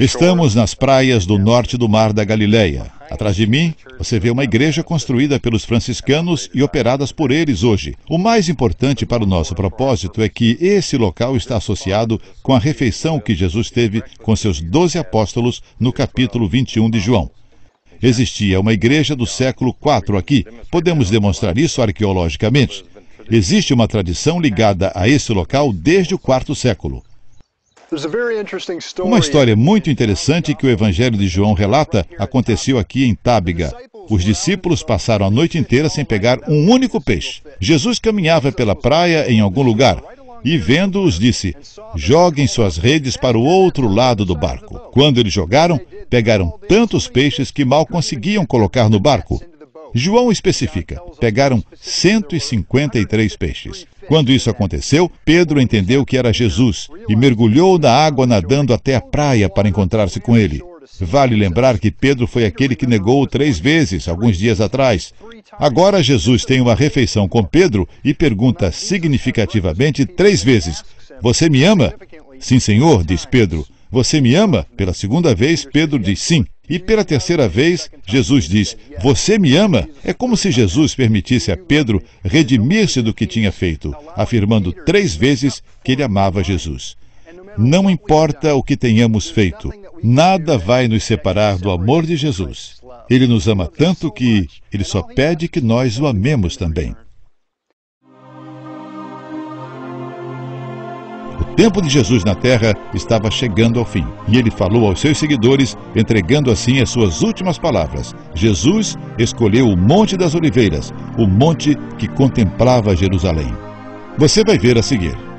Estamos nas praias do norte do Mar da Galileia. Atrás de mim, você vê uma igreja construída pelos franciscanos e operadas por eles hoje. O mais importante para o nosso propósito é que esse local está associado com a refeição que Jesus teve com seus doze apóstolos no capítulo 21 de João. Existia uma igreja do século IV aqui. Podemos demonstrar isso arqueologicamente. Existe uma tradição ligada a esse local desde o quarto século. Uma história muito interessante que o Evangelho de João relata aconteceu aqui em Tábiga. Os discípulos passaram a noite inteira sem pegar um único peixe. Jesus caminhava pela praia em algum lugar e, vendo-os, disse: Joguem suas redes para o outro lado do barco. Quando eles jogaram, pegaram tantos peixes que mal conseguiam colocar no barco. João especifica: pegaram 153 peixes. Quando isso aconteceu, Pedro entendeu que era Jesus e mergulhou na água nadando até a praia para encontrar-se com ele. Vale lembrar que Pedro foi aquele que negou três vezes, alguns dias atrás. Agora Jesus tem uma refeição com Pedro e pergunta significativamente três vezes: Você me ama? Sim, Senhor, diz Pedro. Você me ama? Pela segunda vez, Pedro diz sim. E pela terceira vez, Jesus diz: Você me ama? É como se Jesus permitisse a Pedro redimir-se do que tinha feito, afirmando três vezes que ele amava Jesus. Não importa o que tenhamos feito, nada vai nos separar do amor de Jesus. Ele nos ama tanto que ele só pede que nós o amemos também. tempo de Jesus na terra estava chegando ao fim e ele falou aos seus seguidores, entregando assim as suas últimas palavras. Jesus escolheu o Monte das Oliveiras, o monte que contemplava Jerusalém. Você vai ver a seguir.